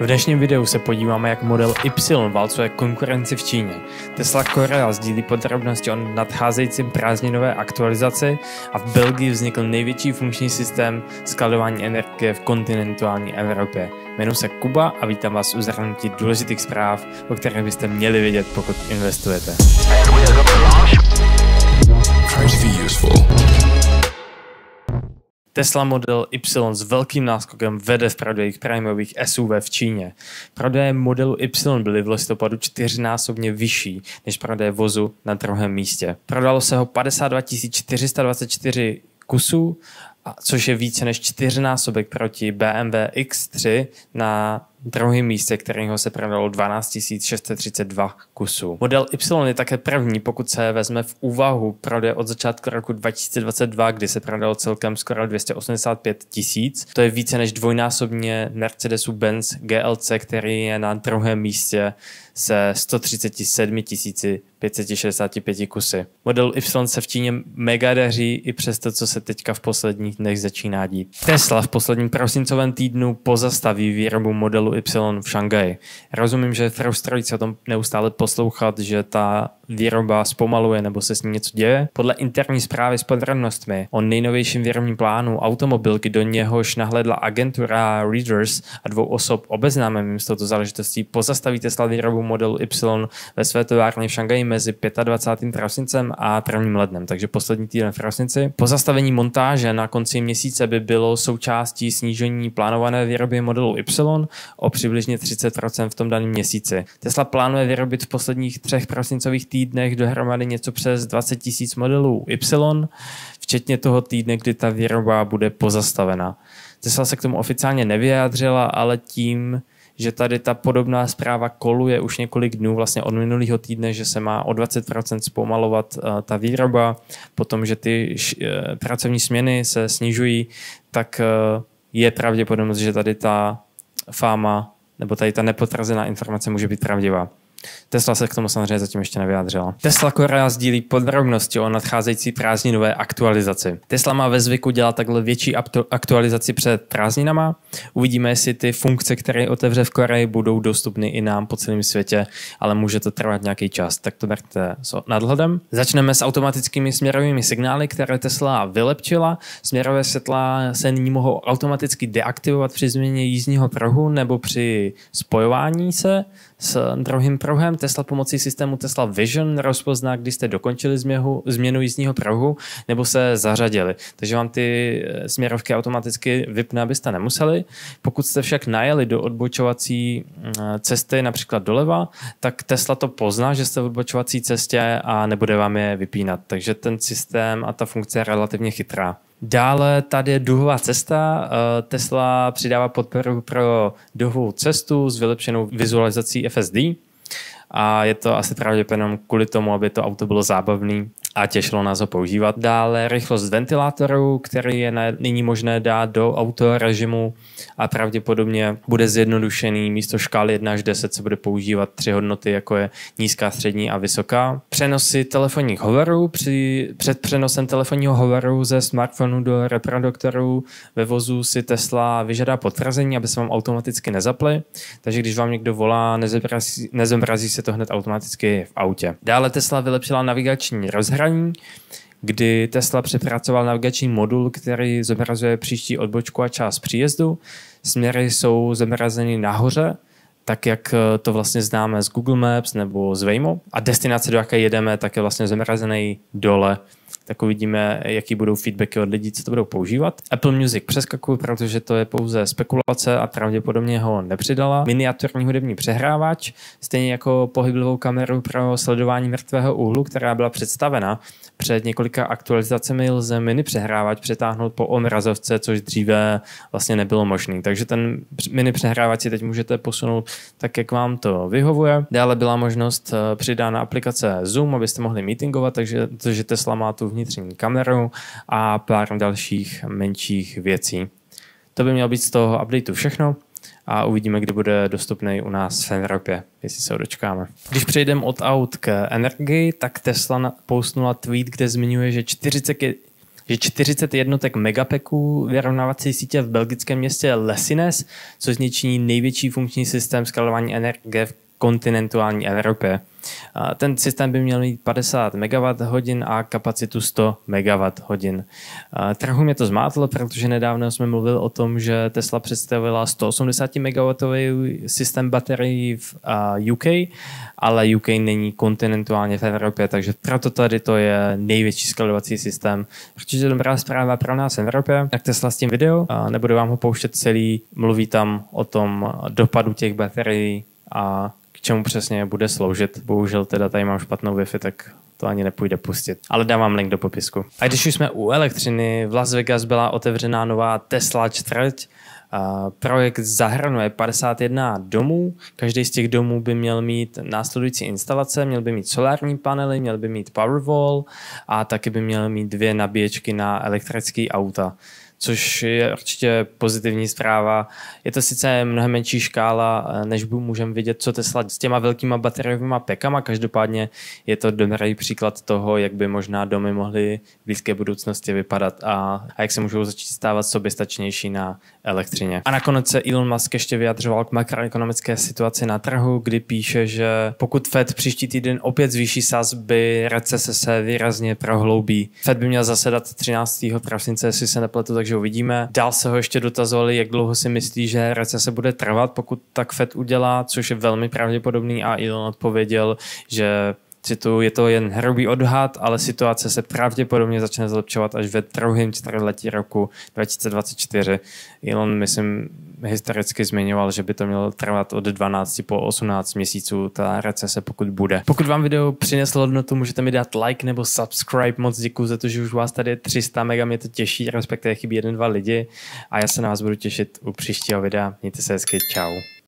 V dnešním videu se podíváme, jak model Y válcuje konkurenci v Číně. Tesla Korea sdílí podrobnosti o nadcházejícím prázdninové aktualizaci a v Belgii vznikl největší funkční systém skladování energie v kontinentální Evropě. Jmenuji se Kuba a vítám vás u zhrnutí důležitých zpráv, o kterých byste měli vědět, pokud investujete. Tesla Model Y s velkým náskokem vede v prodejích prémiových SUV v Číně. Prodeje modelu Y byly v listopadu čtyřnásobně vyšší než prodeje vozu na druhém místě. Prodalo se ho 52 424 kusů a což je více než čtyřnásobek proti BMW X3 na druhém místě, kterého se prodalo 12 632 kusů. Model Y je také první, pokud se vezme v úvahu prodej od začátku roku 2022, kdy se prodalo celkem skoro 285 tisíc. To je více než dvojnásobně Mercedesu-Benz GLC, který je na druhém místě se 137 565 kusy. Model Y se v Číně mega daří i přesto, co se teďka v poslední posledních dnech začíná dít. Tesla v posledním prosincovém týdnu pozastaví výrobu modelu Y v Šanghaji. Rozumím, že frustrující o tom neustále poslouchat, že ta výroba zpomaluje nebo se s ní něco děje. Podle interní zprávy s podrobnostmi o nejnovějším výrobním plánu automobilky, do něhož nahledla agentura Readers a dvou osob obeznámeným s touto záležitostí, pozastaví Tesla výrobu modelu Y ve své továrně v Šangaji mezi 25. prosincem a 1. lednem, takže poslední týden v prosinci. Pozastavení montáže na konci měsíce by bylo součástí snížení plánované výroby modelu Y o přibližně 30% v tom daném měsíci. Tesla plánuje vyrobit v posledních třech prosincových týdnech týdnech dohromady něco přes 20 tisíc modelů Y, včetně toho týdne, kdy ta výroba bude pozastavena. Tesla se k tomu oficiálně nevyjádřila, ale tím, že tady ta podobná zpráva koluje už několik dnů vlastně od minulého týdne, že se má o 20% zpomalovat eh, ta výroba, potom, že ty eh, pracovní směny se snižují, tak eh, je pravděpodobnost, že tady ta fáma nebo tady ta nepotrazená informace může být pravdivá. Tesla se k tomu samozřejmě zatím ještě nevyjádřila. Tesla Korea sdílí podrobnosti o nadcházející prázdninové aktualizaci. Tesla má ve zvyku dělat takhle větší aktualizaci před prázdninama. Uvidíme, jestli ty funkce, které otevře v Koreji, budou dostupny i nám po celém světě, ale může to trvat nějaký čas. Tak to berte s nadhledem. Začneme s automatickými směrovými signály, které Tesla vylepčila. Směrové světla se nyní mohou automaticky deaktivovat při změně jízdního pruhu nebo při spojování se. S druhým pruhem Tesla pomocí systému Tesla Vision rozpozná, kdy jste dokončili změhu, změnu jízdního pruhu nebo se zařadili. Takže vám ty eh, směrovky automaticky vypne, abyste nemuseli. Pokud jste však najeli do odbočovací mm, eh, cesty, například doleva, tak Tesla to pozná, že jste v odbočovací cestě a nebude vám je vypínat. Takže ten systém a ta funkce je relativně chytrá. Dále tady je duhová cesta. Eh, Tesla přidává podporu pro duhovou cestu s vylepšenou vizualizací FSD. A je to asi právě kvůli tomu, aby to auto bylo zábavný a těšilo nás ho používat. Dále rychlost ventilátoru, který je nyní možné dát do auto režimu a pravděpodobně bude zjednodušený. Místo škály 1 až 10 se bude používat tři hodnoty, jako je nízká, střední a vysoká. Přenosy telefonních hovorů Při, před přenosem telefonního hovoru ze smartphonu do reproduktoru ve vozu si Tesla vyžadá potvrzení, aby se vám automaticky nezaply. Takže když vám někdo volá, nezobrazí, nezobrazí se to hned automaticky v autě. Dále Tesla vylepšila navigační rozhraní setkání, kdy Tesla přepracoval navigační modul, který zobrazuje příští odbočku a čas příjezdu. Směry jsou zobrazeny nahoře, tak jak eh, to vlastně známe z Google Maps nebo z Waymo. A destinace, do jaké jedeme, tak je vlastně zobrazený dole tak uvidíme, jaký budou feedbacky od lidí, co to budou používat. Apple Music přeskakuju, protože to je pouze spekulace a pravděpodobně ho nepřidala. Miniaturní hudební přehrávač, stejně jako pohyblivou kameru pro sledování mrtvého úhlu, která byla představena. Před několika aktualizacemi lze mini přehrávač přetáhnout po omrazovce, což dříve vlastně nebylo možné. Takže ten mini přehrávač si teď můžete posunout tak, jak vám to vyhovuje. Dále byla možnost eh, přidána aplikace Zoom, abyste mohli meetingovat, takže, takže Tesla má tu vnitřní kameru a pár dalších menších věcí. To by mělo být z toho updateu všechno a uvidíme, kdy bude dostupný u nás v Evropě, jestli se ho dočkáme. Když přejdeme od aut k energii, tak Tesla postnula tweet, kde zmiňuje, že 40, že 40 jednotek megapeků vyrovnávací sítě v belgickém městě Lesines, což zničí největší funkční systém skalování energie v kontinentální Evropě. Ten systém by měl mít 50 MWh a kapacitu 100 MWh. Trochu mě to zmátlo, protože nedávno jsme mluvili o tom, že Tesla představila 180 MW systém baterií v UK, ale UK není kontinentálně v Evropě, takže proto tady to je největší skladovací systém. Určitě dobrá zpráva pro nás v Evropě, jak Tesla s tím video, nebudu vám ho pouštět celý, mluví tam o tom dopadu těch baterií a k čemu přesně bude sloužit. Bohužel teda tady mám špatnou Wi-Fi, tak to ani nepůjde pustit. Ale dávám link do popisku. A když už jsme u elektřiny, v Las Vegas byla otevřená nová Tesla čtvrť. Projekt zahrnuje 51 domů. Každý z těch domů by měl mít následující instalace, měl by mít solární panely, měl by mít Powerwall a taky by měl mít dvě nabíječky na elektrické auta což je určitě pozitivní zpráva. Je to sice mnohem menší škála, eh, než by můžeme vidět, co Tesla s těma velkýma bateriovými pekama, každopádně je to dobrý příklad toho, jak by možná domy mohly v blízké budoucnosti vypadat a, a jak se můžou začít stávat soběstačnější na elektřině. A nakonec se Elon Musk ještě vyjadřoval k makroekonomické situaci na trhu, kdy píše, že pokud Fed příští týden opět zvýší sazby, recese se výrazně prohloubí. Fed by měl zasedat 13. prosince, jestli se nepletu, takže takže uvidíme. Dál se ho ještě dotazovali, jak dlouho si myslí, že recese bude trvat, pokud tak FED udělá, což je velmi pravděpodobný a Elon odpověděl, že Citu, je to jen hrubý odhad, ale situace se pravděpodobně začne zlepšovat až ve druhém čtvrtletí roku 2024. Elon, myslím, historicky zmiňoval, že by to mělo trvat od 12 po 18 měsíců, ta recese, pokud bude. Pokud vám video přineslo hodnotu, můžete mi dát like nebo subscribe. Moc děkuji za to, že už vás tady je 300, mega mě to těší, respektive chybí jeden, dva lidi a já se na vás budu těšit u příštího videa. Mějte se hezky, čau.